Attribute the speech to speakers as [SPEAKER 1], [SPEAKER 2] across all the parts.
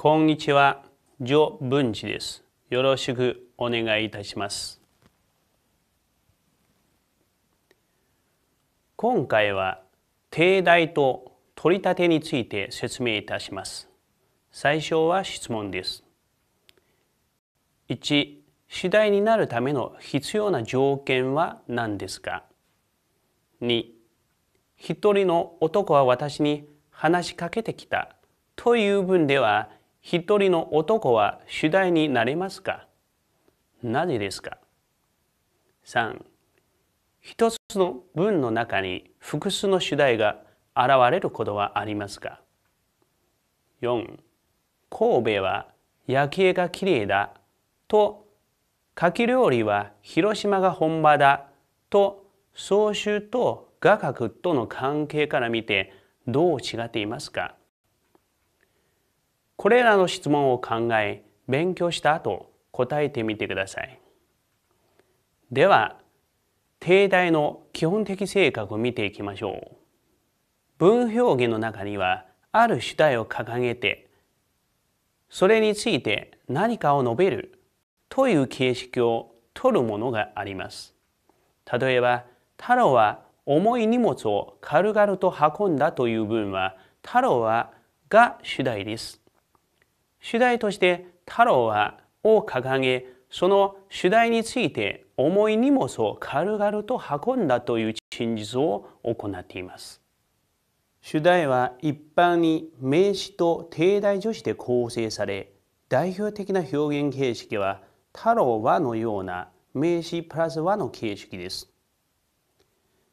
[SPEAKER 1] こんにちは、ジョ・ブンチです。よろしくお願いいたします。今回は、定題と取り立てについて説明いたします。最初は質問です。1、次第になるための必要な条件は何ですか ?2、一人の男は私に話しかけてきたという文では一人の男は主題になれますかなぜですか ?3 一つの文の中に複数の主題が現れることはありますか ?4 神戸は夜景がきれいだとかき料理は広島が本場だと総集と画角との関係から見てどう違っていますかこれらの質問を考え勉強した後答えてみてください。では定大の基本的性格を見ていきましょう。文表現の中にはある主題を掲げてそれについて何かを述べるという形式を取るものがあります。例えば太郎は重い荷物を軽々と運んだという文は太郎はが主題です。主題として太郎はを掲げその主題について重い荷物を軽々と運んだという真実を行っています。主題は一般に名詞と定代助詞で構成され代表的な表現形式は太郎はのような名詞プラス和の形式です。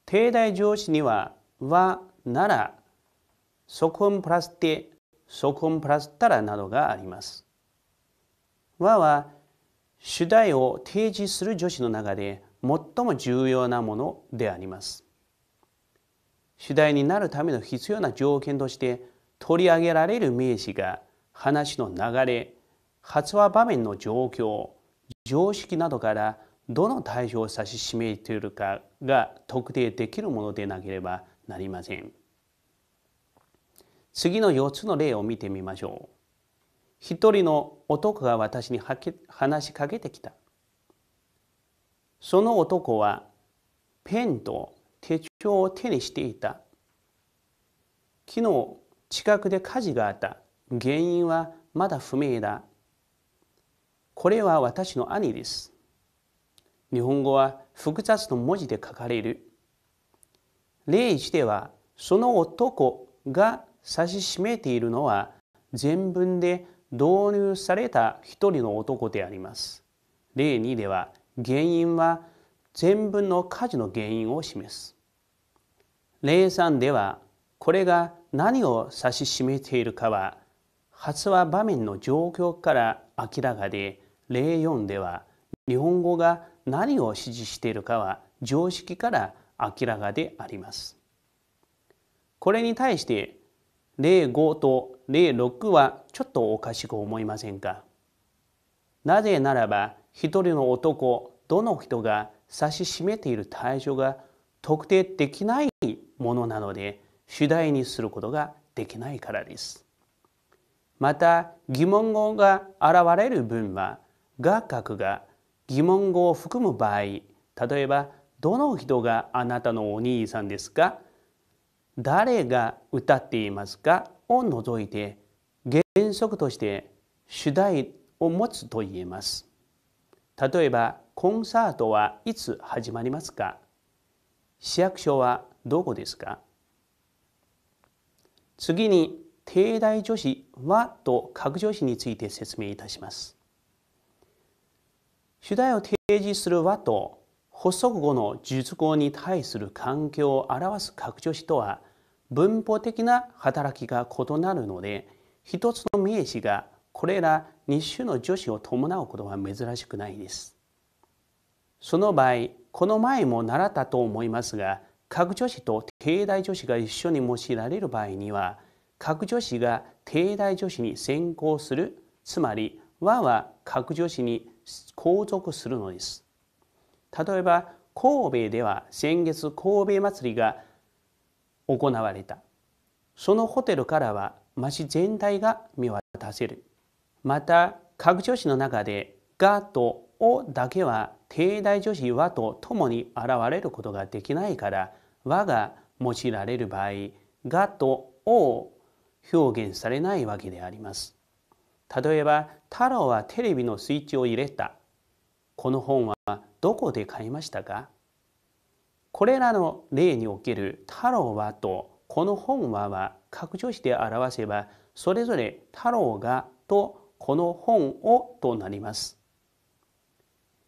[SPEAKER 1] 定代助詞には和なら即音プラスてソコンプラスタラなどがあります。和は主題を提示する助詞の中で最も重要なものであります。主題になるための必要な条件として取り上げられる名詞が話の流れ、発話場面の状況、常識などからどの対象を指し示しているかが特定できるものでなければなりません。次の4つの例を見てみましょう。一人の男が私に話しかけてきた。その男はペンと手帳を手にしていた。昨日近くで火事があった。原因はまだ不明だ。これは私の兄です。日本語は複雑な文字で書かれる。例1ではその男が指し示めているのは全文で導入された一人の男であります。例2では原因は全文の火事の原因を示す。例3ではこれが何を指し示めているかは発話場面の状況から明らかで例4では日本語が何を指示しているかは常識から明らかであります。これに対して05と06はちょっとおかしく思いませんかなぜならば一人の男どの人が指し示めている対象が特定できないものなので主題にすることができないからです。また疑問語が現れる分は学学が疑問語を含む場合例えば「どの人があなたのお兄さんですか?」誰が歌っていますかを除いて原則として主題を持つと言えます。例えばコンサートはいつ始まりますか市役所はどこですか次に帝大女子はと各女子について説明いたします。主題を提示するはと発足後の術語に対する環境を表す各女子とは文法的な働きが異なるので一つの名詞がこれら2種の助詞を伴うことは珍しくないです。その場合この前も習ったと思いますが各助詞と定大助詞が一緒に用いられる場合には各助詞が定大助詞に先行するつまり和は各助詞に後続するのです。例えば神戸では先月神戸祭りが行われたそのホテルからは町全体が見渡せるまた各女子の中で「が」と「お」だけは帝大女子和と共に現れることができないから和が用いられる場合「が」と「お」を表現されないわけであります。例えば「太郎はテレビのスイッチを入れた」この本はどこで買いましたかこれらの例における太郎はとこの本はは拡張して表せばそれぞれ太郎がとこの本をとなります。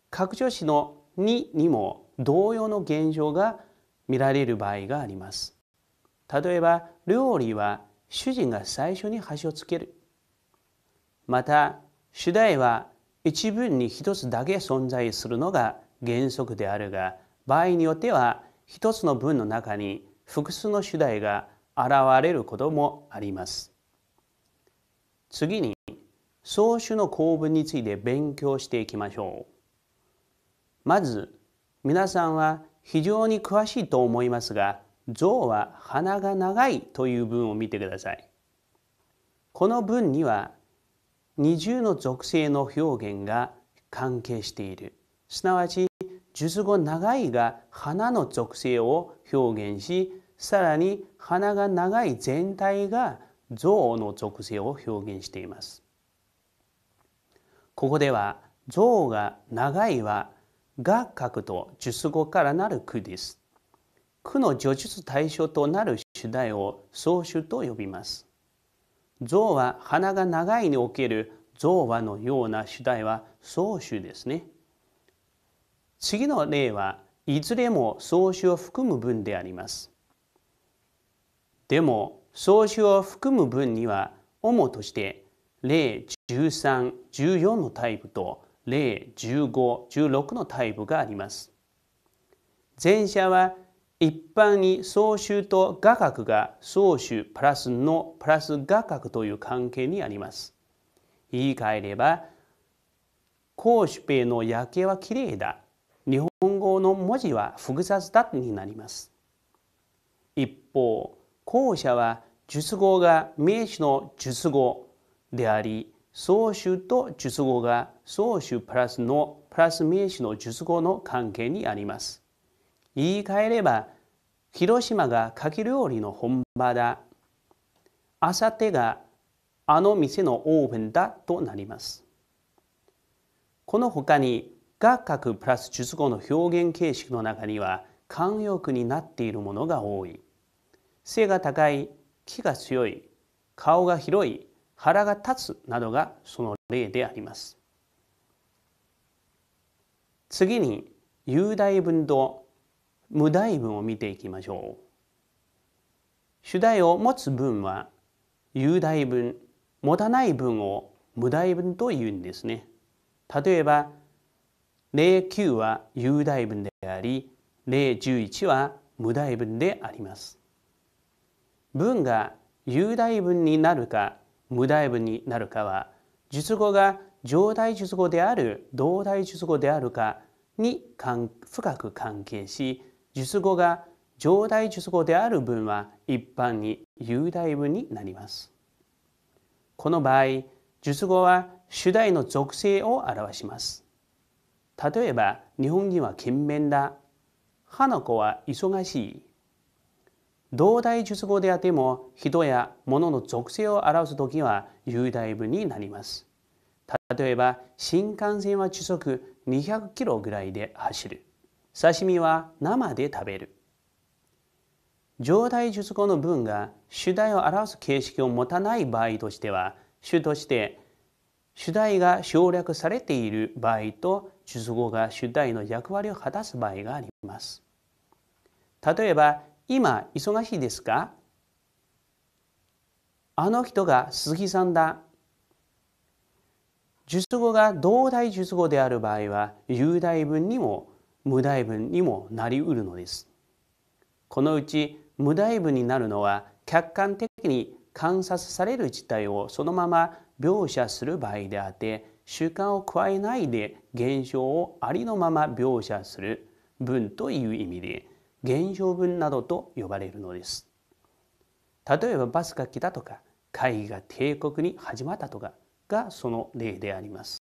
[SPEAKER 1] 拡張子の2にも同様の現象が見られる場合があります。例えば料理は主人が最初に端をつける。また主題は一文に一つだけ存在するのが原則であるが場合によっては一つの文の中に複数の主題が現れることもあります。次に総主の構文について勉強していきましょう。まず皆さんは非常に詳しいと思いますが象は鼻が長いという文を見てください。この文には二重の属性の表現が関係している。すなわち術後長いが花の属性を表現しさらに花が長い全体が象の属性を表現しています。ここでは象が長いはが書くと術後からなる句です。句の叙述対象となる主題を総主と呼びます。象は花が長いにおける象話のような主題は総主ですね。次の例はいずれも総詞を含む文であります。でも総詞を含む文には主として例13、14のタイプと例15、16のタイプがあります。前者は一般に総集と画角が総集プラスのプラス画角という関係にあります。言い換えれば、公主兵の夜景はきれいだ日本語の文字は複雑だになります。一方、後者は述語が名詞の述語であり、総州と述語が総州プラスのプラス名詞の述語の関係にあります。言い換えれば、広島がかき料理の本場だ。あさってがあの店のオープンだとなります。この他にが書くプラス述語の表現形式の中には慣用句になっているものが多い背が高い気が強い顔が広い腹が立つなどがその例であります次に有題文と無題文を見ていきましょう主題を持つ文は有題文持たない文を無題文というんですね例えば09は有大文であり011は無大文であります文が有大文になるか無大文になるかは述語が上代述語である同代述語であるかに深く関係し述語が上代述語である文は一般に有大文になりますこの場合述語は主題の属性を表します例えば日本人は勤勉だ花子は忙しい同代術語であっても人や物の属性を表す時は有大文になります例えば新幹線は時速200キロぐらいで走る刺身は生で食べる状態術語の文が主題を表す形式を持たない場合としては主として主題が省略されている場合と術語が主体の役割を果たす場合があります。例えば、今忙しいですかあの人が鈴木さんだ。術語が同体術語である場合は、有代文にも無代文にもなりうるのです。このうち無代文になるのは、客観的に観察される事態をそのまま描写する場合であって、主観を加えないで現象をありのまま描写する文という意味で現象文などと呼ばれるのです。例えばバスが来たとか会議が帝国に始まったとかがその例であります。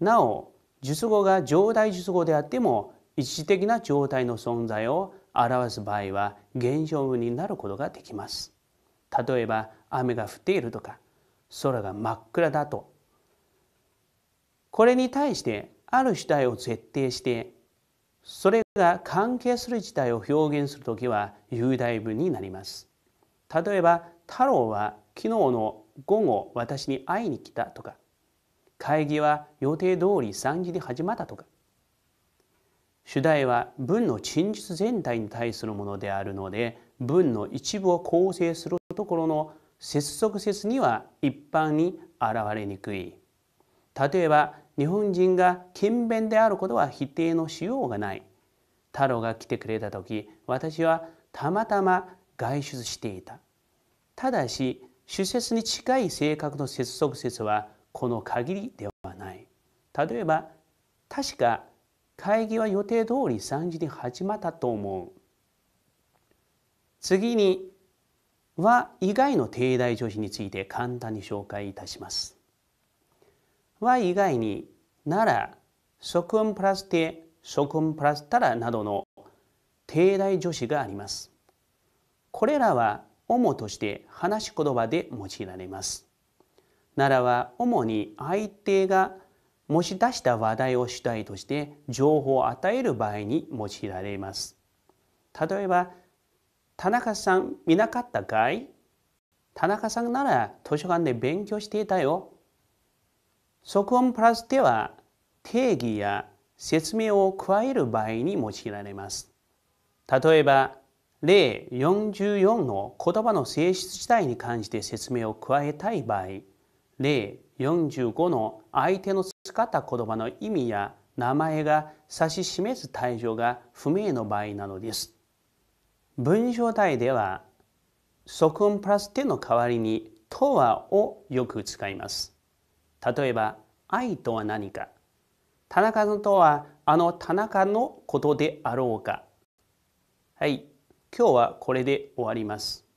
[SPEAKER 1] なお述語が状態述語であっても一時的な状態の存在を表す場合は現象文になることができます。例えば雨が降っているとか空が真っ暗だとこれに対してある主体を設定してそれが関係する事態を表現するときは雄大文になります。例えば太郎は昨日の午後私に会いに来たとか会議は予定通り3時で始まったとか主題は文の陳述全体に対するものであるので文の一部を構成するところの接続説には一般に現れにくい例えば日本人が勤勉であることは否定のしようがない太郎が来てくれた時私はたまたま外出していたただし主説に近い性格の接続説はこの限りではない例えば確か会議は予定通り3時に始まったと思う次には以外の定大女子について簡単に紹介いたしますは以外に、なら、即音プラスて、即音プラスたらなどの定大助詞があります。これらは主として話し言葉で用いられます。ならは主に相手が持ち出した話題を主体として情報を与える場合に用いられます。例えば、田中さん見なかったかい田中さんなら図書館で勉強していたよ。即音プラスでは定義や説明を加える場合に用いられます。例えば、例44の言葉の性質自体に関して説明を加えたい場合、例45の相手の使った言葉の意味や名前が指し示す対象が不明の場合なのです。文章体では、即音プラス手の代わりに、とはをよく使います。例えば愛とは何か田中とはあの田中のことであろうかはい今日はこれで終わります